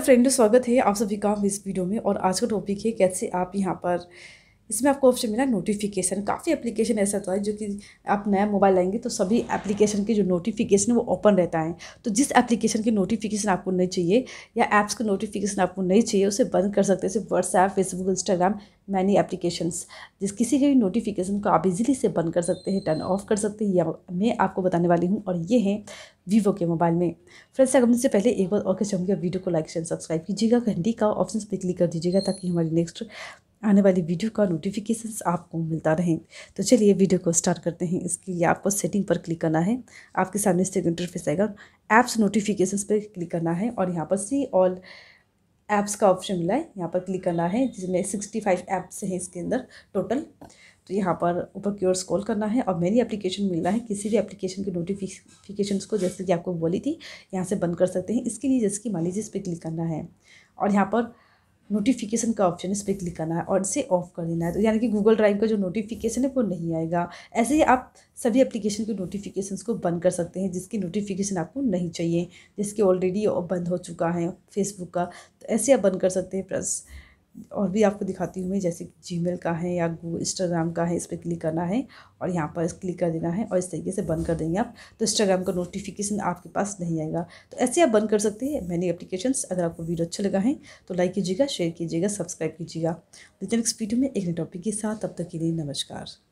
hello friend स्वागत है आप सभी का इस वीडियो में और आज का टॉपिक है कैसे आप यहाँ पर इसमें आपको ऑप्शन मिला नोटिफिकेशन काफ़ी एप्लीकेशन ऐसा तो है जो कि आप नया मोबाइल लाएंगे तो सभी एप्लीकेशन के जो नोटिफिकेशन है वो ओपन रहता है तो जिस एप्लीकेशन के नोटिफिकेशन आपको नहीं चाहिए या ऐप्स के नोटिफिकेशन आपको नहीं चाहिए उसे बंद कर सकते हैं जैसे WhatsApp Facebook Instagram many applications जिस किसी के भी नोटिफिकेशन को आप इजीली से बंद कर सकते हैं टर्न ऑफ कर सकते हैं या मैं आपको बताने वाली हूँ और ये है वीवो के मोबाइल में फ्रेंड्स अगर मुझसे पहले एक बार और क्या चाहूँगी वीडियो को लाइक शेयर सब्सक्राइब कीजिएगा घंटी का ऑप्शन पर क्लिक कर दीजिएगा ताकि हमारी नेक्स्ट आने वाली वीडियो का नोटिफिकेशन आपको मिलता रहे तो चलिए वीडियो को स्टार्ट करते हैं इसके लिए आपको सेटिंग पर क्लिक करना है आपके सामने से इंटरफेस आएगा ऐप्स नोटिफिकेशंस पर क्लिक करना है और यहाँ पर सी ऑल ऐप्स का ऑप्शन मिला है यहाँ पर क्लिक करना है जिसमें सिक्सटी फाइव ऐप्स हैं इसके अंदर टोटल तो यहाँ पर ऊपर की ओर स्क्रॉल करना है और मेरी एप्लीकेशन मिल रहा है किसी भी एप्लीकेशन के नोटिफिकेशन को जैसे कि आपको बोली थी यहाँ से बंद कर सकते हैं इसके लिए जैसे कि मान लीजिए इस पर क्लिक करना है और यहाँ पर नोटिफिकेशन का ऑप्शन इस पर क्लिक करना है और इसे ऑफ कर देना है तो यानी कि गूगल ड्राइव का जो नोटिफिकेशन है वो नहीं आएगा ऐसे ही आप सभी एप्लीकेशन के नोटिफिकेशन को बंद कर सकते हैं जिसकी नोटिफिकेशन आपको नहीं चाहिए जिसके ऑलरेडी बंद हो चुका है फेसबुक का तो ऐसे आप बंद कर सकते हैं प्लस और भी आपको दिखाती हूँ मैं जैसे मेल का है या इंस्टाग्राम का है इस पर क्लिक करना है और यहाँ पर क्लिक कर देना है और इस तरीके से बंद कर देंगे आप तो इंस्टाग्राम का नोटिफिकेशन आपके पास नहीं आएगा तो ऐसे आप बंद कर सकते हैं मैंने एप्लीकेशन अगर आपको वीडियो अच्छा लगा है तो लाइक कीजिएगा शेयर कीजिएगा सब्सक्राइब कीजिएगा नेक्स्ट वीडियो तो में एक नए टॉपिक के साथ तब तक के लिए नमस्कार